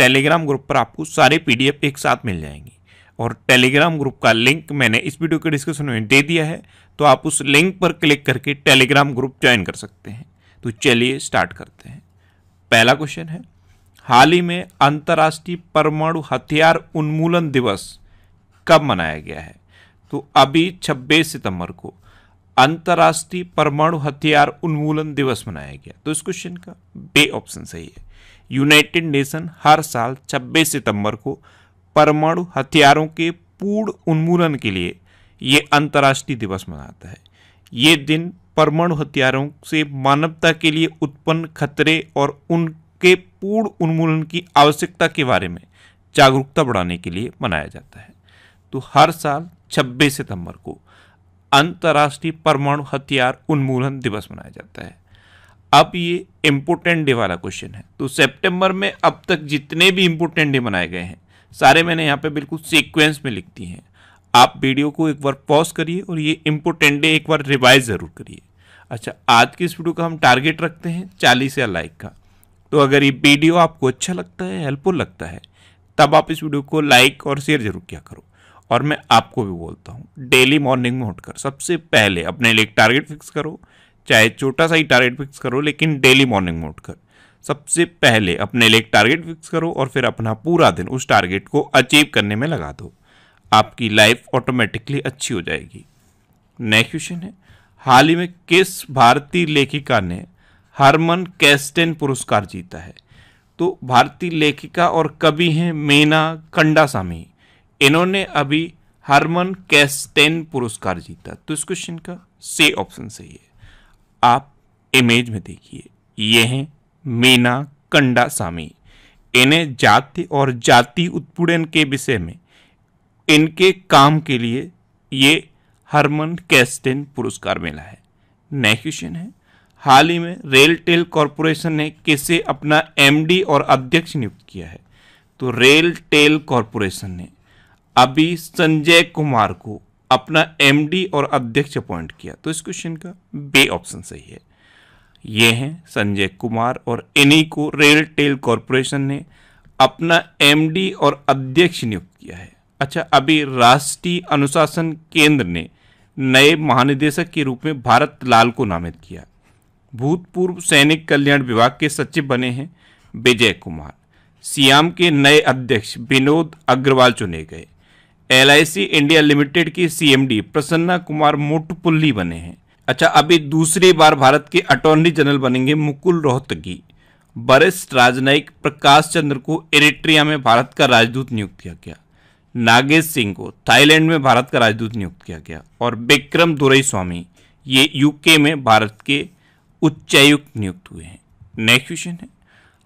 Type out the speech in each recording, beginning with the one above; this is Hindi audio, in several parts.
टेलीग्राम ग्रुप पर आपको सारे पीडीएफ एक साथ मिल जाएंगी और टेलीग्राम ग्रुप का लिंक मैंने इस वीडियो के डिस्क्रिप्शन में दे दिया है तो आप उस लिंक पर क्लिक करके टेलीग्राम ग्रुप ज्वाइन कर सकते हैं तो चलिए स्टार्ट करते हैं पहला क्वेश्चन है हाल ही में अंतर्राष्ट्रीय परमाणु हथियार उन्मूलन दिवस कब मनाया गया है तो अभी 26 सितंबर को अंतर्राष्ट्रीय परमाणु हथियार उन्मूलन दिवस मनाया गया तो इस क्वेश्चन का बे ऑप्शन सही है यूनाइटेड नेशन हर साल 26 सितंबर को परमाणु हथियारों के पूर्ण उन्मूलन के लिए ये अंतर्राष्ट्रीय दिवस मनाता है ये दिन परमाणु हथियारों से मानवता के लिए उत्पन्न खतरे और उनके पूर्ण उन्मूलन की आवश्यकता के बारे में जागरूकता बढ़ाने के लिए मनाया जाता है तो हर साल 26 सितंबर को अंतर्राष्ट्रीय परमाणु हथियार उन्मूलन दिवस मनाया जाता है अब ये इम्पोर्टेंट डे वाला क्वेश्चन है तो सितंबर में अब तक जितने भी इम्पोर्टेंट डे मनाए गए हैं सारे मैंने यहाँ पे बिल्कुल सीक्वेंस में लिख दिए हैं आप वीडियो को एक बार पॉज करिए और ये इम्पोर्टेंट डे एक बार रिवाइज ज़रूर करिए अच्छा आज की इस वीडियो का हम टारगेट रखते हैं चालीस या लाइक का तो अगर ये वीडियो आपको अच्छा लगता है हेल्पफुल लगता है तब आप इस वीडियो को लाइक और शेयर जरूर किया करो और मैं आपको भी बोलता हूँ डेली मॉर्निंग में उठकर सबसे पहले अपने लिए एक टारगेट फिक्स करो चाहे छोटा सा ही टारगेट फिक्स करो लेकिन डेली मॉर्निंग मोड कर सबसे पहले अपने लिए एक टारगेट फिक्स करो और फिर अपना पूरा दिन उस टारगेट को अचीव करने में लगा दो आपकी लाइफ ऑटोमेटिकली अच्छी हो जाएगी नेक्स्ट क्वेश्चन है हाल ही में किस भारतीय लेखिका ने हरमन कैस्टेन पुरस्कार जीता है तो भारतीय लेखिका और कवि हैं मेना कंडासामी इन्होंने अभी हरमन कैस्टेन पुरस्कार जीता तो इस क्वेश्चन का से ऑप्शन सही है आप इमेज में देखिए ये हैं मीना सामी इन्हें जाति और जाति उत्पीड़न के विषय में इनके काम के लिए ये हरमन कैस्टेन पुरस्कार मिला है नेक्स्ट क्वेश्चन है हाल ही में रेल टेल कॉरपोरेशन ने किसे अपना एमडी और अध्यक्ष नियुक्त किया है तो रेल टेल कॉरपोरेशन ने अभी संजय कुमार को अपना एमडी और अध्यक्ष अपॉइंट किया तो इस क्वेश्चन का बे ऑप्शन सही है ये हैं संजय कुमार और इन्हीं को रेल टेल कॉरपोरेशन ने अपना एमडी और अध्यक्ष नियुक्त किया है अच्छा अभी राष्ट्रीय अनुशासन केंद्र ने नए महानिदेशक के रूप में भारत लाल को नामित किया भूतपूर्व सैनिक कल्याण विभाग के सचिव बने हैं विजय कुमार सियाम के नए अध्यक्ष विनोद अग्रवाल चुने गए एल इंडिया लिमिटेड की सीएमडी प्रसन्ना कुमार मोटपुल्ली बने हैं अच्छा अभी दूसरी बार भारत के अटॉर्नी जनरल बनेंगे मुकुल रोहतगी वरिष्ठ राजनयिक प्रकाश चंद्र को एरिट्रिया में भारत का राजदूत नियुक्त किया गया नागेश सिंह को थाईलैंड में भारत का राजदूत नियुक्त किया गया और विक्रम दुरई स्वामी ये यूके में भारत के उच्चायुक्त नियुक्त हुए हैं नेक्स्ट क्वेश्चन है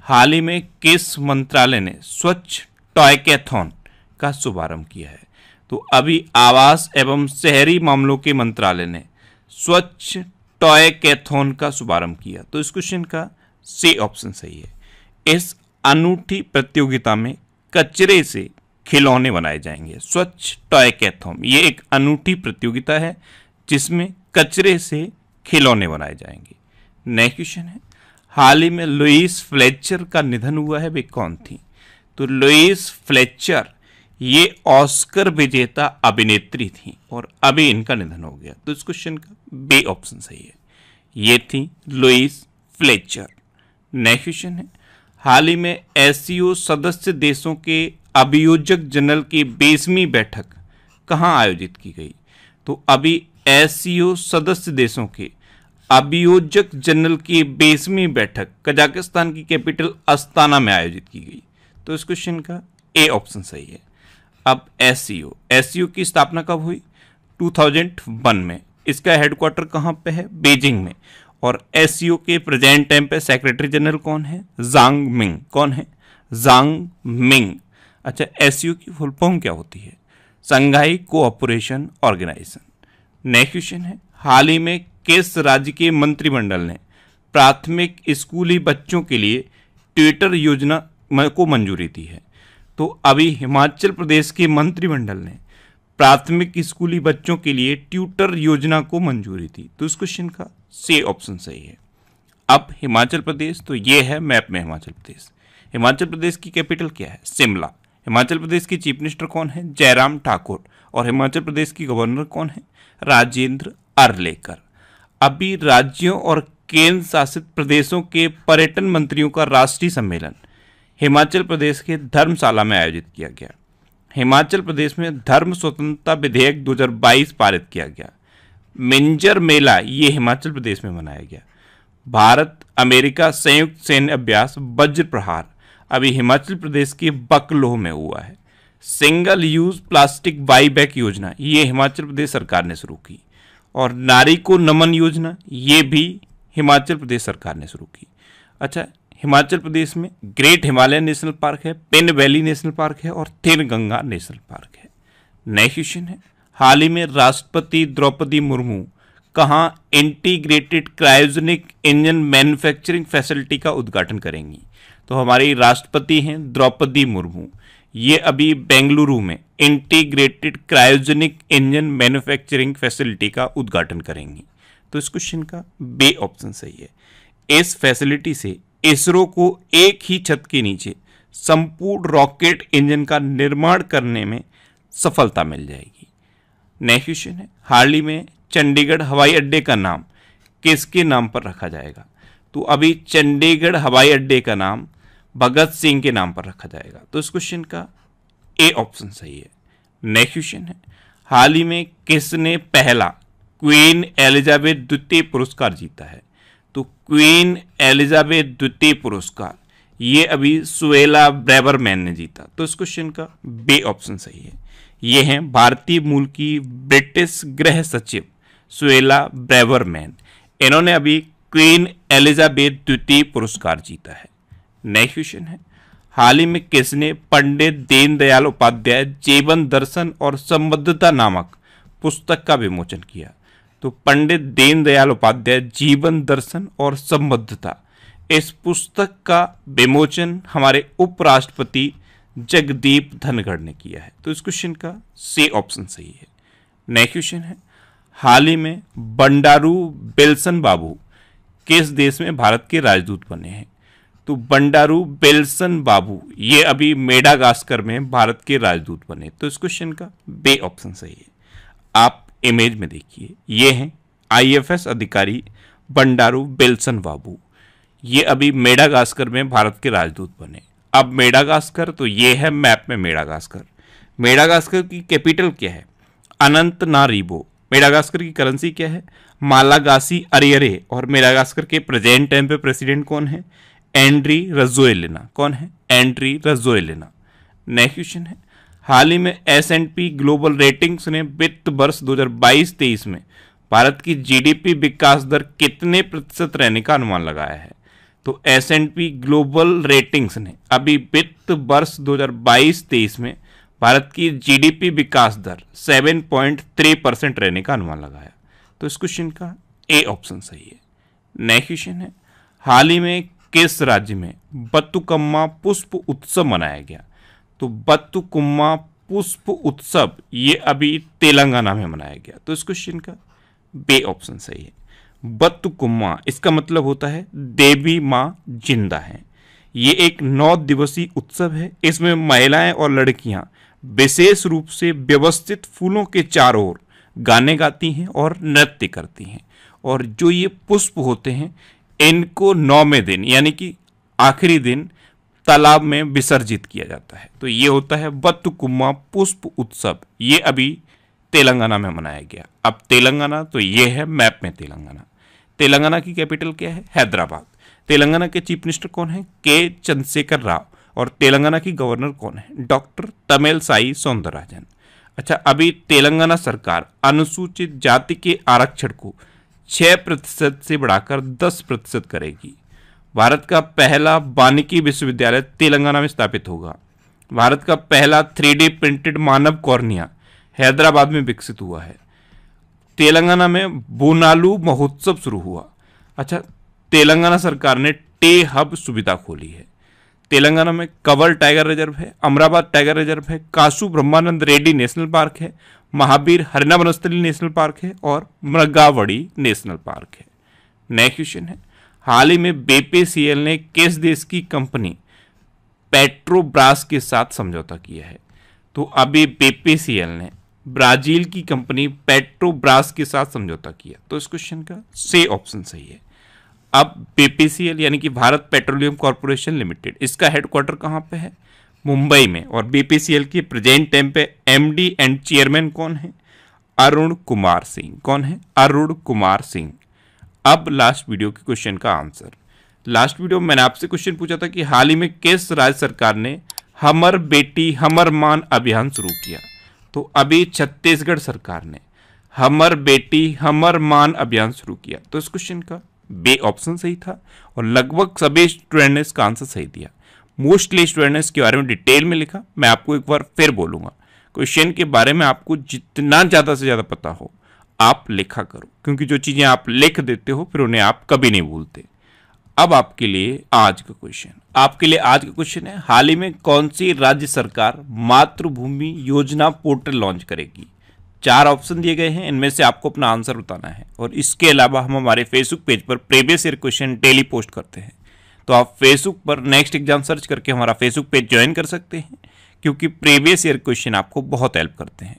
हाल ही में किस मंत्रालय ने स्वच्छ टॉयकैथॉन का शुभारंभ किया है तो अभी आवास एवं शहरी मामलों के मंत्रालय ने स्वच्छ टॉय कैथोन का शुभारंभ किया तो इस क्वेश्चन का सी ऑप्शन सही है इस अनूठी प्रतियोगिता में कचरे से खिलौने बनाए जाएंगे स्वच्छ टॉय कैथोन ये एक अनूठी प्रतियोगिता है जिसमें कचरे से खिलौने बनाए जाएंगे नेक्स्ट क्वेश्चन है हाल ही में लुइस फ्लेचर का निधन हुआ है वे कौन थी तो लुइस फ्लेचर ये ऑस्कर विजेता अभिनेत्री थी और अभी इनका निधन हो गया तो इस क्वेश्चन का बी ऑप्शन सही है ये थी लुइस फ्लेचर नेक्स्ट क्वेश्चन है हाल ही में एस e सदस्य देशों के अभियोजक जनरल की बीसवीं बैठक कहाँ आयोजित की गई तो अभी एस e सदस्य देशों के अभियोजक जनरल की बीसवीं बैठक कजाकिस्तान की कैपिटल अस्ताना में आयोजित की गई तो इस क्वेश्चन का ए ऑप्शन सही है अब एस यू की स्थापना कब हुई 2001 में इसका हेडक्वार्टर कहाँ पे है बीजिंग में और एस के प्रेजेंट टाइम पे सेक्रेटरी जनरल कौन है जांग मिंग कौन है जांग मिंग अच्छा एस की फुल फॉर्म क्या होती है Shanghai cooperation organisation next question है हाल ही में किस राज्य के मंत्रिमंडल ने प्राथमिक स्कूली बच्चों के लिए ट्विटर योजना को मंजूरी दी है तो अभी हिमाचल प्रदेश के मंत्रिमंडल ने प्राथमिक स्कूली बच्चों के लिए ट्यूटर योजना को मंजूरी दी तो इस क्वेश्चन का से ऑप्शन सही है अब हिमाचल प्रदेश तो ये है मैप में हिमाचल प्रदेश हिमाचल प्रदेश की कैपिटल क्या है शिमला हिमाचल प्रदेश के चीफ मिनिस्टर कौन है जयराम ठाकुर और हिमाचल प्रदेश की गवर्नर कौन है राजेंद्र अरलेकर अभी राज्यों और केंद्र शासित प्रदेशों के पर्यटन मंत्रियों का राष्ट्रीय सम्मेलन हिमाचल प्रदेश के धर्मशाला में आयोजित किया गया हिमाचल प्रदेश में धर्म स्वतंत्रता विधेयक 2022 पारित किया गया मिंजर मेला ये हिमाचल प्रदेश में मनाया गया भारत अमेरिका संयुक्त सैन्य अभ्यास वज्र प्रहार अभी हिमाचल प्रदेश के बकलोह में हुआ है सिंगल यूज प्लास्टिक बाईबैक योजना ये हिमाचल प्रदेश सरकार ने शुरू की और नारी को नमन योजना ये भी हिमाचल प्रदेश सरकार ने शुरू की अच्छा हिमाचल प्रदेश में ग्रेट हिमालय नेशनल पार्क है पेन वैली नेशनल पार्क है और थेन गंगा नेशनल पार्क है नेक्स्ट क्वेश्चन है हाल ही में राष्ट्रपति द्रौपदी मुर्मू कहाँ integrated cryogenic engine manufacturing facility का उद्घाटन करेंगी तो हमारी राष्ट्रपति हैं द्रौपदी मुर्मू ये अभी बेंगलुरु में integrated cryogenic engine manufacturing facility का उद्घाटन करेंगी तो इस क्वेश्चन का बे ऑप्शन सही है इस फैसिलिटी से इसरो को एक ही छत के नीचे संपूर्ण रॉकेट इंजन का निर्माण करने में सफलता मिल जाएगी नेक्स्ट क्वेश्चन है हाल ही में चंडीगढ़ हवाई अड्डे का नाम किसके नाम पर रखा जाएगा तो अभी चंडीगढ़ हवाई अड्डे का नाम भगत सिंह के नाम पर रखा जाएगा तो इस क्वेश्चन का ए ऑप्शन सही है नेक्स्ट क्वेश्चन है हाल ही में किसने पहला क्वीन एलिजाबेथ द्वितीय पुरस्कार जीता है तो क्वीन एलिजाबेथ द्वितीय पुरस्कार ये अभी सुएला ब्रेबरमैन ने जीता तो इस क्वेश्चन का बे ऑप्शन सही है ये हैं भारतीय मूल की ब्रिटिश गृह सचिव सुएला ब्रेबरमैन इन्होंने अभी क्वीन एलिजाबेथ द्वितीय पुरस्कार जीता है नेक्स्ट क्वेश्चन है हाल ही में किसने पंडित दीनदयाल उपाध्याय जीवन दर्शन और संबद्धता नामक पुस्तक का विमोचन किया तो पंडित दीनदयाल उपाध्याय जीवन दर्शन और संबद्धता इस पुस्तक का विमोचन हमारे उपराष्ट्रपति जगदीप धनगढ़ ने किया है तो इस क्वेश्चन का सी ऑप्शन सही है नेक्स्ट क्वेश्चन है हाल ही में बंडारू बेल्सन बाबू किस देश में भारत के राजदूत बने हैं तो बंडारू बेल्सन बाबू ये अभी मेडागास्कर में भारत के राजदूत बने तो इस क्वेश्चन का बे ऑप्शन सही है आप इमेज में देखिए ये हैं आईएफएस अधिकारी बंडारू बेल्सन बाबू ये अभी मेडागास्कर में भारत के राजदूत बने अब मेडागास्कर तो ये है मैप में मेडागास्कर मेडागास्कर की कैपिटल क्या है अनंत नारीबो मेडागास्कर की करेंसी क्या है मालागासी अरियरे और मेडागास्कर के प्रेजेंट टाइम पे प्रेसिडेंट कौन है एंड्री रजोएलिना कौन है एंड्री रजोएलिना नेक्स्ट क्वेश्चन है हाल ही में S and P global ratings ने वित्त वर्ष 2022-23 में भारत की जीडीपी विकास दर कितने प्रतिशत रहने का अनुमान लगाया है तो S and P global ratings ने अभी वित्त वर्ष 2022-23 में भारत की जीडीपी विकास दर 7.3 परसेंट रहने का अनुमान लगाया तो इस क्वेश्चन का ए ऑप्शन सही है नेक्स्ट क्वेश्चन है हाल ही में किस राज्य में बतुकम्मा पुष्प उत्सव मनाया गया तो बत्तुकुम्मा पुष्प उत्सव ये अभी तेलंगाना में मनाया गया तो इस क्वेश्चन का बे ऑप्शन सही है बत्तुकुम्मा इसका मतलब होता है देवी माँ जिंदा हैं ये एक नौ दिवसीय उत्सव है इसमें महिलाएं और लड़कियां विशेष रूप से व्यवस्थित फूलों के चारों ओर गाने गाती हैं और नृत्य करती हैं और जो ये पुष्प होते हैं इनको नौवें दिन यानी कि आखिरी दिन तालाब में विसर्जित किया जाता है तो ये होता है बत्तुकुम्मा पुष्प उत्सव ये अभी तेलंगाना में मनाया गया अब तेलंगाना तो ये है मैप में तेलंगाना तेलंगाना की कैपिटल क्या है हैदराबाद तेलंगाना के चीफ मिनिस्टर कौन है के चंद्रशेखर राव और तेलंगाना की गवर्नर कौन है डॉक्टर तमिल साई सौंदरराजन अच्छा अभी तेलंगाना सरकार अनुसूचित जाति के आरक्षण को छः प्रतिशत से बढ़ाकर दस प्रतिशत करेगी भारत का पहला वानिकी विश्वविद्यालय तेलंगाना में स्थापित होगा भारत का पहला थ्री प्रिंटेड मानव कॉर्निया हैदराबाद में विकसित हुआ है तेलंगाना में बोनालू महोत्सव शुरू हुआ अच्छा तेलंगाना सरकार ने टे हब सुविधा खोली है तेलंगाना में कवल टाइगर रिजर्व है अमराबाद टाइगर रिजर्व है कासू ब्रह्मानंद रेड्डी नेशनल पार्क है महावीर हरिना वनस्थली नेशनल पार्क है और मृगावड़ी नेशनल पार्क है नेक्स्ट क्वेश्चन है हाल ही में बीपीसीएल ने किस देश की कंपनी पेट्रोब्रास के साथ समझौता किया है तो अभी बीपीसीएल ने ब्राजील की कंपनी पेट्रोब्रास के साथ समझौता किया तो इस क्वेश्चन का से ऑप्शन सही है अब बीपीसीएल यानी कि भारत पेट्रोलियम कॉरपोरेशन लिमिटेड इसका हेडक्वार्टर कहाँ पे है मुंबई में और बीपीसीएल के प्रेजेंट टाइम पे एमडी एंड चेयरमैन कौन है अरुण कुमार सिंह कौन है अरुण कुमार सिंह अब लास्ट वीडियो के क्वेश्चन का आंसर लास्ट वीडियो में मैंने आपसे क्वेश्चन पूछा था कि हाल ही में किस राज्य सरकार ने हमर बेटी हमर मान अभियान शुरू किया तो अभी छत्तीसगढ़ सरकार ने हमर बेटी हमर मान अभियान शुरू किया तो इस क्वेश्चन का बे ऑप्शन सही था और लगभग सभी स्टूडेंट ने इसका आंसर सही दिया मोस्टली स्टूडेंट ने इसके बारे में डिटेल में लिखा मैं आपको एक बार फिर बोलूंगा क्वेश्चन के बारे में आपको जितना ज़्यादा से ज़्यादा पता हो आप लिखा करो क्योंकि जो चीज़ें आप लिख देते हो फिर उन्हें आप कभी नहीं भूलते अब आपके लिए आज का क्वेश्चन आपके लिए आज का क्वेश्चन है हाल ही में कौन सी राज्य सरकार मातृभूमि योजना पोर्टल लॉन्च करेगी चार ऑप्शन दिए गए हैं इनमें से आपको अपना आंसर बताना है और इसके अलावा हम हमारे फेसबुक पेज पर previous year question daily post करते हैं तो आप फेसबुक पर नेक्स्ट एग्जाम सर्च करके हमारा फेसबुक पेज ज्वाइन कर सकते हैं क्योंकि प्रीवियस ईयर क्वेश्चन आपको बहुत हेल्प करते हैं